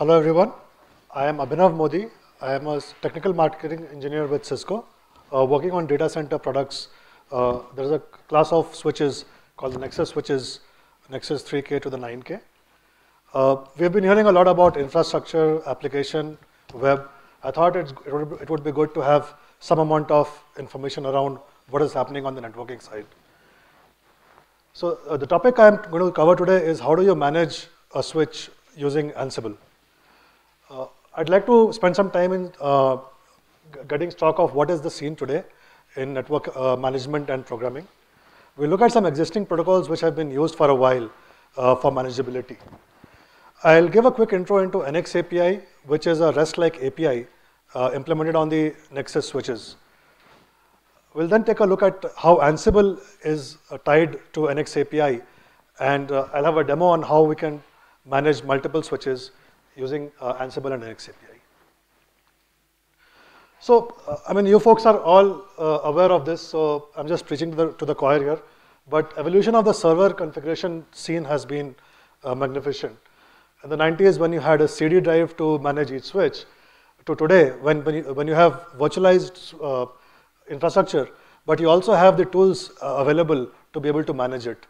Hello everyone, I am Abhinav Modi. I am a technical marketing engineer with Cisco, uh, working on data center products. Uh, there is a class of switches called the Nexus switches, Nexus 3K to the 9K. Uh, we've been hearing a lot about infrastructure, application, web. I thought it would be good to have some amount of information around what is happening on the networking side. So uh, the topic I'm going to cover today is how do you manage a switch using Ansible. Uh, I'd like to spend some time in uh, getting stock of what is the scene today in network uh, management and programming. We look at some existing protocols which have been used for a while uh, for manageability. I'll give a quick intro into NX API, which is a REST-like API uh, implemented on the Nexus switches. We'll then take a look at how Ansible is uh, tied to NX API, and I'll have a demo on how we can manage multiple switches using uh, Ansible and Linux API. So, uh, I mean, you folks are all uh, aware of this, so I'm just preaching to the, to the choir here. But evolution of the server configuration scene has been uh, magnificent. In the 90s, when you had a CD drive to manage each switch, to today, when, when, you, when you have virtualized uh, infrastructure, but you also have the tools uh, available to be able to manage it.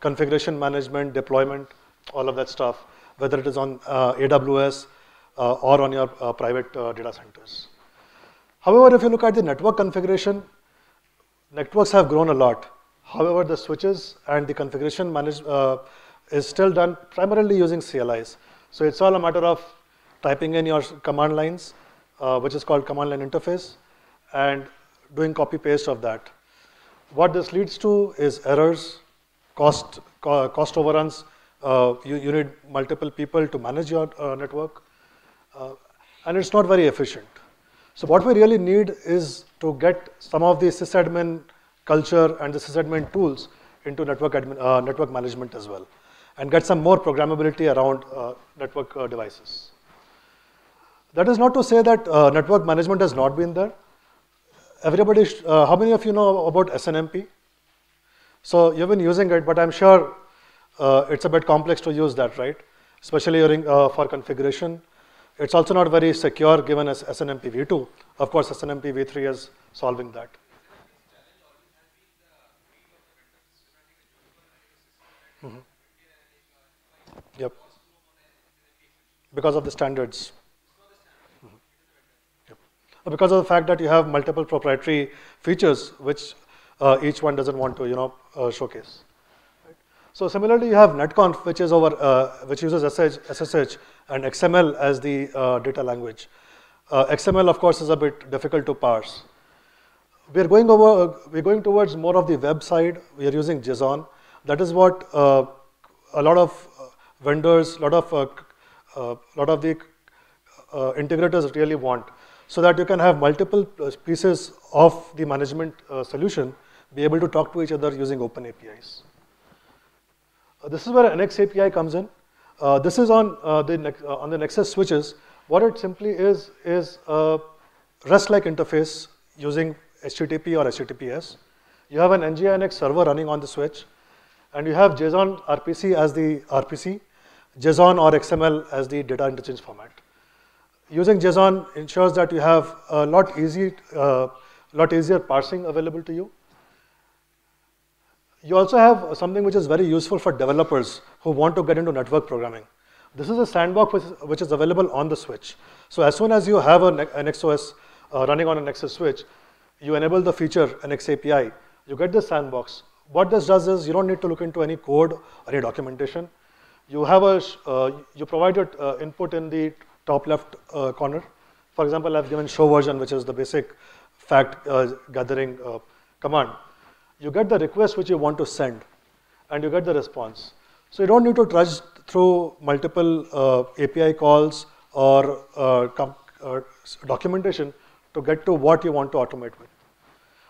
Configuration management, deployment, all of that stuff whether it is on uh, AWS uh, or on your uh, private data centers. However, if you look at the network configuration, networks have grown a lot. However, the switches and the configuration manage, uh, is still done primarily using CLIs. So it's all a matter of typing in your command lines, uh, which is called command line interface, and doing copy paste of that. What this leads to is errors, cost, co cost overruns, uh, you, you need multiple people to manage your uh, network, uh, and it's not very efficient. So what we really need is to get some of the sysadmin culture and the sysadmin tools into network, admin, uh, network management as well, and get some more programmability around uh, network uh, devices. That is not to say that network management has not been there. Everybody, how many of you know about SNMP? So you've been using it, but I'm sure uh, it's a bit complex to use that, right? Especially during, uh, for configuration. It's also not very secure given as SNMP v2. Of course, SNMP v3 is solving that. Mm-hmm. Yep. Because of the standards. Mm-hmm. yep. Uh, because of the fact that you have multiple proprietary features, which uh, each one doesn't want to, you know, uh, showcase. So similarly, you have netconf, which is over, uh, which uses SSH, SSH and XML as the uh, data language. Uh, XML, of course, is a bit difficult to parse. We are going over, uh, we're going towards more of the web side. We are using JSON. That is what uh, a lot of uh, vendors, a lot of, lot of the integrators really want, so that you can have multiple pieces of the management solution be able to talk to each other using open APIs. Uh, this is where an NX API comes in. Uh, this is on, uh, the, on the Nexus switches. What it simply is, is a REST-like interface using HTTP or HTTPS. You have an NGINX server running on the switch, and you have JSON RPC as the RPC, JSON or XML as the data interchange format. Using JSON ensures that you have a lot, easy, uh, lot easier parsing available to you. You also have something which is very useful for developers who want to get into network programming. This is a sandbox which is available on the switch. So as soon as you have an XOS uh, running on a Nexus switch, you enable the feature NX API, you get this sandbox. What this does is you don't need to look into any code or any documentation. You have a, uh, you provide your uh, input in the top left uh, corner. For example, I've given show version, which is the basic fact uh, gathering uh, command. You get the request which you want to send and you get the response. So you don't need to trudge through multiple uh, API calls or uh, uh, documentation to get to what you want to automate with.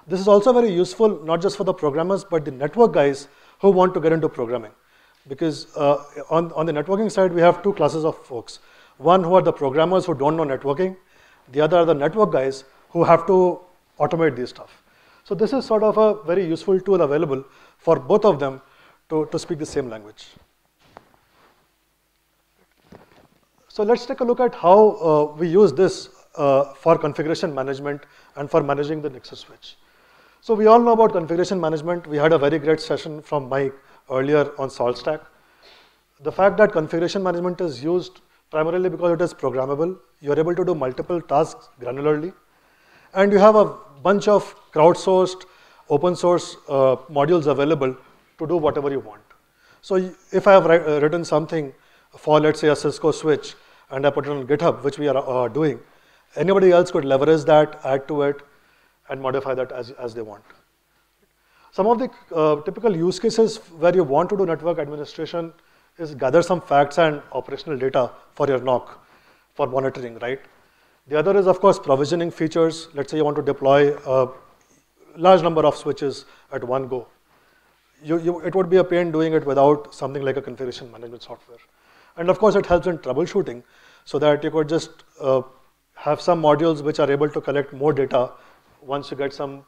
This is also very useful, not just for the programmers, but the network guys who want to get into programming. Because uh, on, on the networking side, we have two classes of folks. One who are the programmers who don't know networking. The other are the network guys who have to automate these stuff. So this is sort of a very useful tool available for both of them to, to speak the same language. So let's take a look at how uh, we use this uh, for configuration management and for managing the Nexus switch. So we all know about configuration management. We had a very great session from Mike earlier on SaltStack. The fact that configuration management is used primarily because it is programmable, you're able to do multiple tasks granularly and you have a bunch of crowdsourced open source uh, modules available to do whatever you want. So if I have uh, written something for let's say a Cisco switch and I put it on GitHub, which we are uh, doing, anybody else could leverage that, add to it, and modify that as, as they want. Some of the uh, typical use cases where you want to do network administration is gather some facts and operational data for your NOC for monitoring, right? The other is, of course, provisioning features. Let's say you want to deploy a large number of switches at one go. You, you, it would be a pain doing it without something like a configuration management software. And of course, it helps in troubleshooting so that you could just uh, have some modules which are able to collect more data once you get some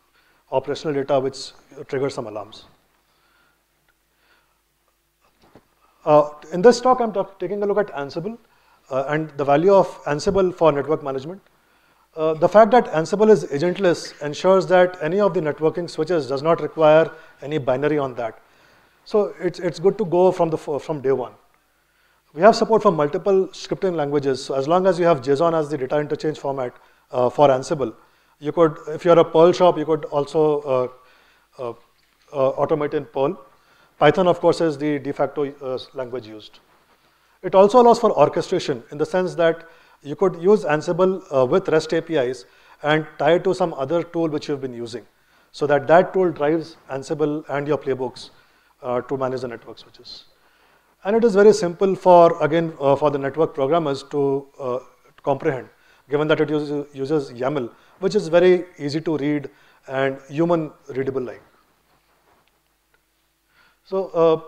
operational data which uh, triggers some alarms. Uh, in this talk, I'm taking a look at Ansible. Uh, and the value of Ansible for network management. Uh, the fact that Ansible is agentless ensures that any of the networking switches does not require any binary on that. So it's, it's good to go from, the, from day one. We have support for multiple scripting languages. So as long as you have JSON as the data interchange format uh, for Ansible, you could, if you're a Perl shop, you could also uh, uh, uh automate in Perl. Python, of course, is the de facto language used. It also allows for orchestration in the sense that you could use Ansible uh, with REST APIs and tie it to some other tool which you've been using so that that tool drives Ansible and your playbooks uh, to manage the network switches. And it is very simple for, again, uh, for the network programmers to uh, comprehend, given that it uses, uses, YAML, which is very easy to read and human readable like. So uh,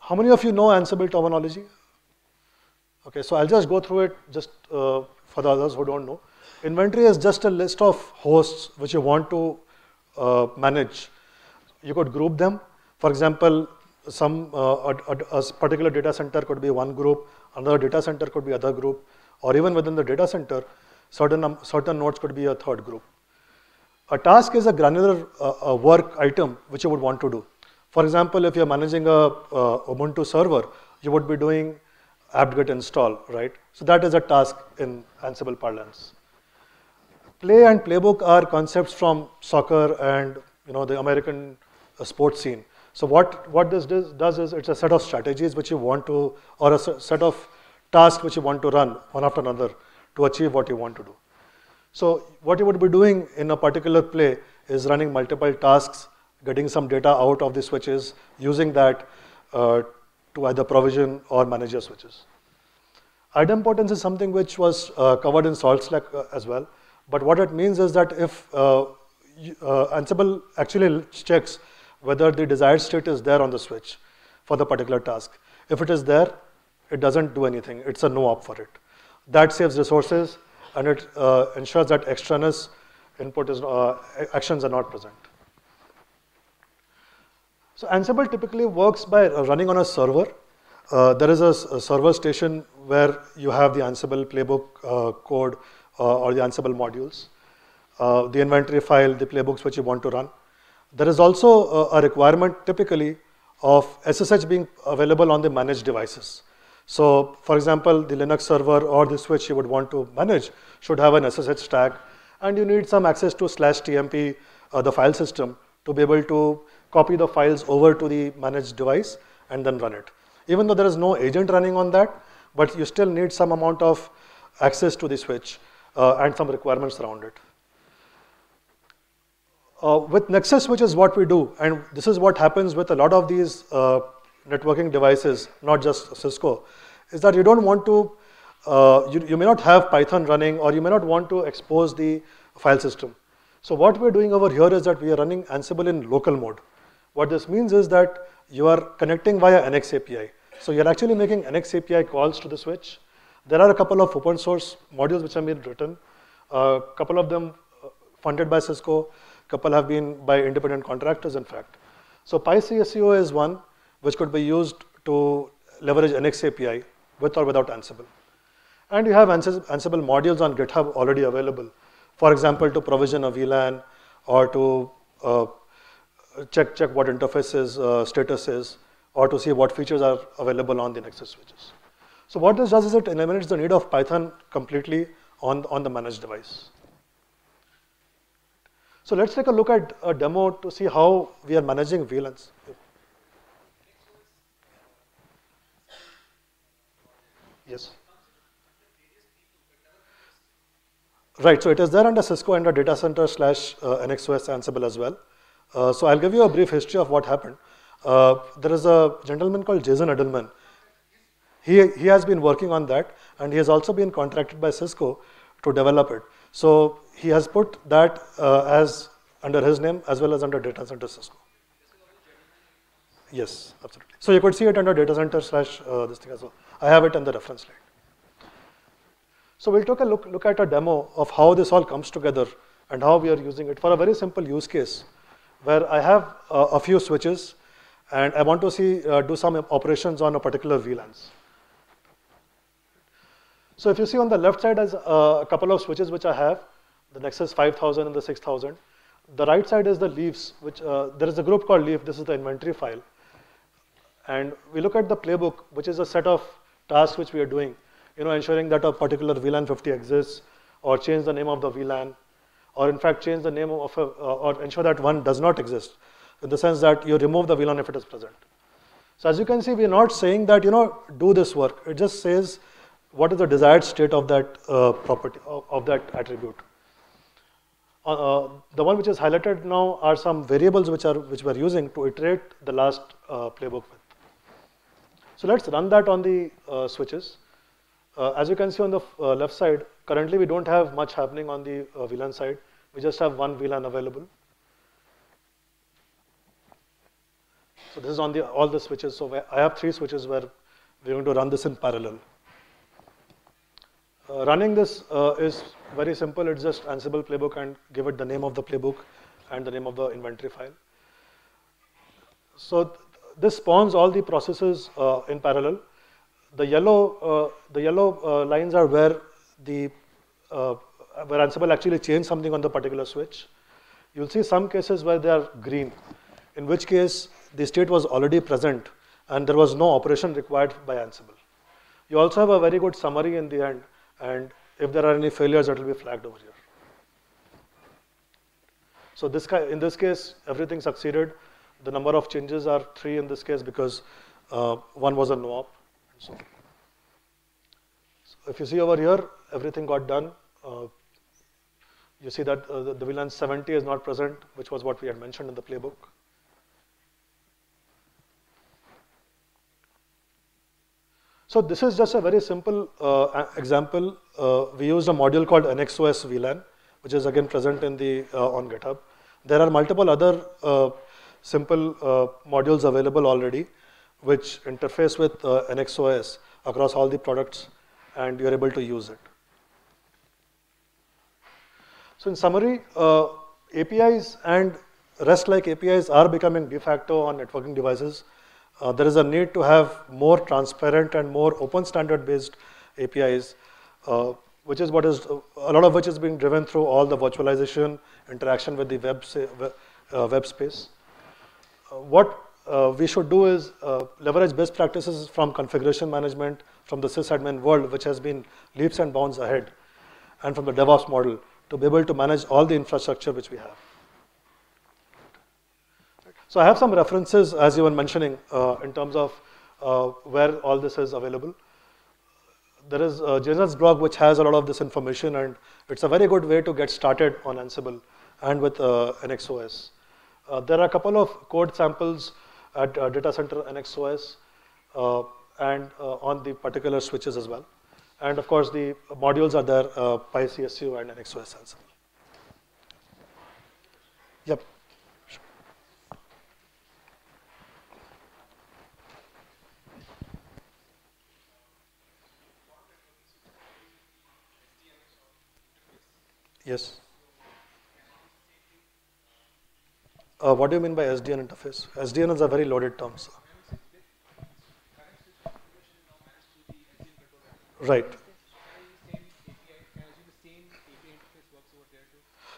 how many of you know Ansible terminology? Okay, so I'll just go through it just uh, for the others who don't know. Inventory is just a list of hosts which you want to uh, manage. You could group them. For example, some uh, a, a, a, particular data center could be one group, another data center could be other group, or even within the data center, certain um, certain nodes could be a third group. A task is a granular uh, work item which you would want to do. For example, if you're managing a uh, Ubuntu server, you would be doing apt-get install, right? So that is a task in Ansible parlance. Play and playbook are concepts from soccer and you know the American uh, sports scene. So what, what this does, does is it's a set of strategies which you want to, or a set of tasks which you want to run one after another to achieve what you want to do. So what you would be doing in a particular play is running multiple tasks, getting some data out of the switches, using that uh, to either provision or manager switches. Idempotence is something which was uh, covered in Salt Slack uh, as well. But what it means is that if uh, uh, Ansible actually checks whether the desired state is there on the switch for the particular task. If it is there, it doesn't do anything. It's a no-op for it. That saves resources and it uh, ensures that extraneous input is, actions are not present. So Ansible typically works by uh, running on a server. Uh, there is a, a, server station where you have the Ansible playbook uh, code uh, or the Ansible modules, uh, the inventory file, the playbooks which you want to run. There is also a, uh, a requirement typically of SSH being available on the managed devices. So for example, the Linux server or the switch you would want to manage should have an SSH stack and you need some access to slash TMP, the file system, to be able to copy the files over to the managed device and then run it. Even though there is no agent running on that, but you still need some amount of access to the switch uh, and some requirements around it. Uh, with Nexus, which is what we do, and this is what happens with a lot of these uh, networking devices, not just Cisco, is that you don't want to, uh, you, you may not have Python running or you may not want to expose the file system. So what we're doing over here is that we are running Ansible in local mode. What this means is that you are connecting via NX API. So you're actually making NX API calls to the switch. There are a couple of open source modules which have been written. A uh, couple of them uh, funded by Cisco, couple have been by independent contractors, in fact. So PyCSEO is one which could be used to leverage NX API with or without Ansible. And you have Ansible modules on GitHub already available. For example, to provision a VLAN or to uh, check, check what interface's uh, status is, or to see what features are available on the Nexus switches. So what this does is it eliminates the need of Python completely on, on the managed device. So let's take a look at a demo to see how we are managing VLANs. Yes. Right, so it is there under Cisco under data center slash uh, NXOS Ansible as well. Uh, so I'll give you a brief history of what happened. Uh, there is a gentleman called Jason Edelman. He, he has been working on that and he has also been contracted by Cisco to develop it. So he has put that uh, as under his name as well as under data center Cisco. Yes, absolutely. So you could see it under data center slash uh, this thing as well. I have it in the reference slide. So we'll take a look, look at a demo of how this all comes together and how we are using it for a very simple use case where I have uh, a few switches and I want to see uh, do some operations on a particular VLANs. So if you see on the left side is uh, a couple of switches which I have, the Nexus 5000 and the 6000. The right side is the leaves, which uh, there is a group called leaf, this is the inventory file. And we look at the playbook, which is a set of tasks which we are doing, you know, ensuring that a particular VLAN 50 exists or change the name of the VLAN, or in fact change the name of a, uh, or ensure that one does not exist in the sense that you remove the VLAN if it is present. So as you can see, we're not saying that, you know, do this work. It just says what is the desired state of that uh, property, of, of, that attribute. Uh, uh, the one which is highlighted now are some variables which, are, which we're using to iterate the last uh, playbook with. So let's run that on the uh, switches. as you can see on the left side, Currently, we don't have much happening on the uh, VLAN side. We just have one VLAN available. So this is on the all the switches. So I have three switches where we're going to run this in parallel. Uh, running this uh, is very simple. It's just Ansible playbook and give it the name of the playbook and the name of the inventory file. So th this spawns all the processes uh, in parallel. The yellow, uh, the yellow uh, lines are where the, uh, where Ansible actually changed something on the particular switch. You'll see some cases where they are green, in which case the state was already present and there was no operation required by Ansible. You also have a very good summary in the end and if there are any failures, it will be flagged over here. So this in this case, everything succeeded. The number of changes are three in this case because uh, one was a no-op. So if you see over here, everything got done. Uh, you see that uh, the, the VLAN 70 is not present, which was what we had mentioned in the playbook. So this is just a very simple uh, example. Uh, we used a module called NXOS VLAN, which is again present in the uh, on GitHub. There are multiple other uh, simple modules available already, which interface with NXOS across all the products and you're able to use it. So in summary, uh, APIs and REST-like APIs are becoming de facto on networking devices. Uh, there is a need to have more transparent and more open standard-based APIs, uh, which is what is a lot of which is being driven through all the virtualization interaction with the web, uh, web space. Uh, what uh, we should do is leverage best practices from configuration management, from the sysadmin world, which has been leaps and bounds ahead, and from the DevOps model to be able to manage all the infrastructure which we have. So I have some references, as you were mentioning, uh, in terms of uh, where all this is available. There is a uh, General's blog which has a lot of this information, and it's a very good way to get started on Ansible and with uh, NXOS. Uh, there are a couple of code samples at uh, data center NXOS. Uh, and uh, on the particular switches as well. And of course, the modules are there by uh, CSU and NXOS Ansible. Yep. Yes. Uh, what do you mean by SDN interface? SDN is a very loaded term, sir. Right.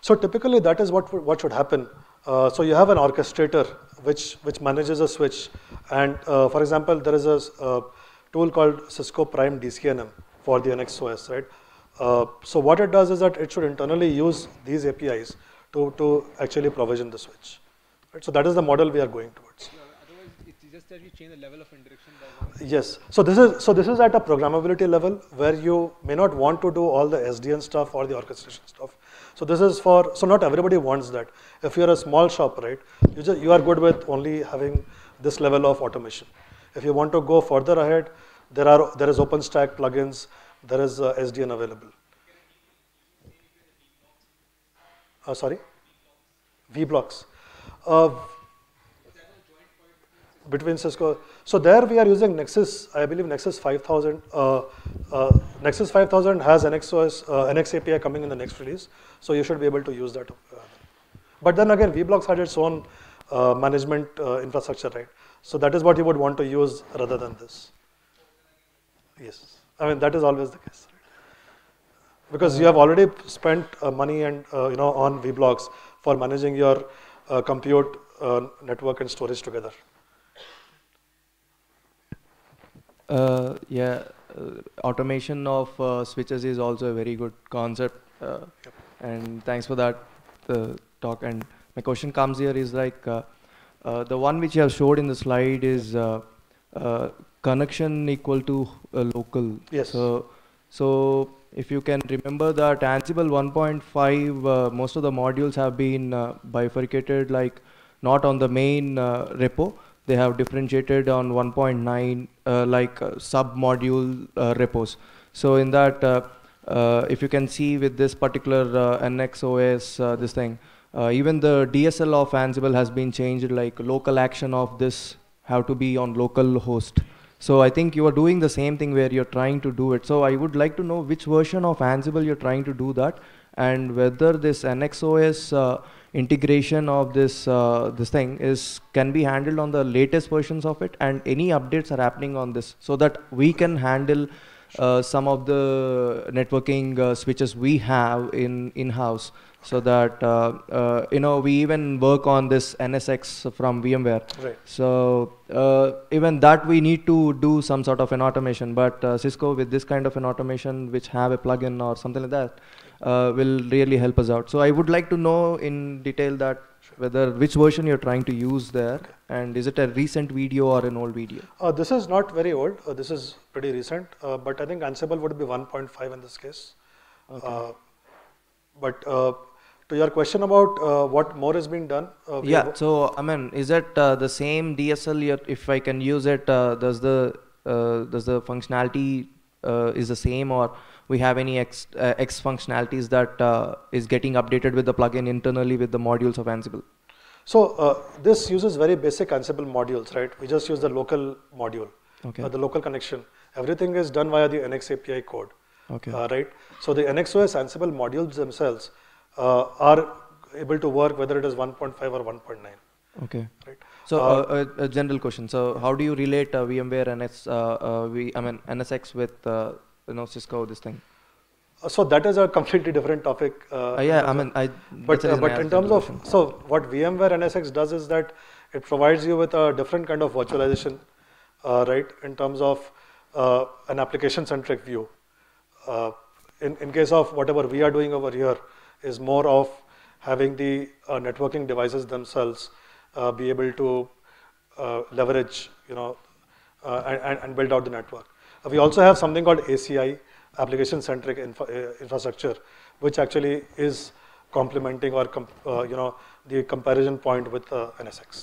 So typically that is what, what should happen. Uh, so you have an orchestrator which, which manages a switch. And uh, for example, there is a tool called Cisco Prime DCNM for the NXOS, right? Uh, so what it does is that it should internally use these APIs to, to actually provision the switch. Right? So that is the model we are going towards that we change the level of indirection Yes. So this is so this is at a programmability level where you may not want to do all the SDN stuff or the orchestration stuff. So this is for so not everybody wants that. If you're a small shop, right, you just you are good with only having this level of automation. If you want to go further ahead, there are there is OpenStack plugins, there is uh, SDN available. Uh, sorry, blocks Uh, between Cisco. So there we are using Nexus, I believe Nexus 5000. Uh, uh, Nexus 5000 has NXOS, uh, NX API coming in the next release. So you should be able to use that. Uh, but then again, vBlocks had its own uh, management uh, infrastructure, right? So that is what you would want to use rather than this. Yes, I mean, that is always the case. Right? Because you have already spent money and you know on vBlocks for managing your compute, network, and storage together. Uh, yeah, uh, automation of uh, switches is also a very good concept. Uh, yep. And thanks for that uh, talk. And my question comes here is like uh, the one which you have showed in the slide is connection equal to local. Yes. So, so if you can remember that Ansible 1.5, most of the modules have been bifurcated like not on the main repo, they have differentiated on 1.9 uh, like uh, sub-module uh, repos. So in that, uh, uh, if you can see with this particular uh, NXOS, this thing, even the DSL of Ansible has been changed like local action of this have to be on local host. So I think you are doing the same thing where you're trying to do it. So I would like to know which version of Ansible you're trying to do that and whether this NXOS integration of this uh, this thing is can be handled on the latest versions of it and any updates are happening on this so that we can handle uh, some of the networking uh, switches we have in in house so that uh, uh, you know we even work on this NSX from VMware right. so uh, even that we need to do some sort of an automation but Cisco with this kind of an automation which have a plugin or something like that uh, will really help us out. So I would like to know in detail that whether which version you're trying to use there and is it a recent video or an old video? Uh, this is not very old. Uh, this is pretty recent, uh, but I think Ansible would be 1.5 in this case. Okay. Uh, but uh, to your question about uh, what more has been done uh, yeah so i mean is that uh, the same dsl if i can use it does the does the functionality is the same or we have any X, uh, X functionalities that uh, is getting updated with the plugin internally with the modules of Ansible. So uh, this uses very basic Ansible modules, right? We just use the local module, okay. Uh, the local connection. Everything is done via the NX API code, okay. Uh, right? So the NXOS Ansible modules themselves are able to work whether it is 1.5 or 1.9. Okay. Right. So uh, uh, a, general question. So how do you relate uh, VMware NS, I mean NSX with you know, Cisco, this thing? Uh, so that is a completely different topic. Uh, uh yeah, I mean, I. But uh, but in terms of so what VMware NSX does is that it provides you with a different kind of virtualization, right? In terms of an application-centric view. in in case of whatever we are doing over here is more of having the uh, networking devices themselves uh, be able to uh, leverage, you know, and, and build out the network. Uh, we also have something called ACI, application centric uh, infrastructure, which actually is complementing or comp uh, you know the comparison point with uh, NSX.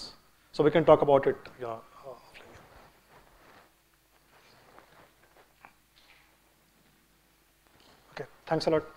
So we can talk about it. You know, uh, okay. Thanks a lot.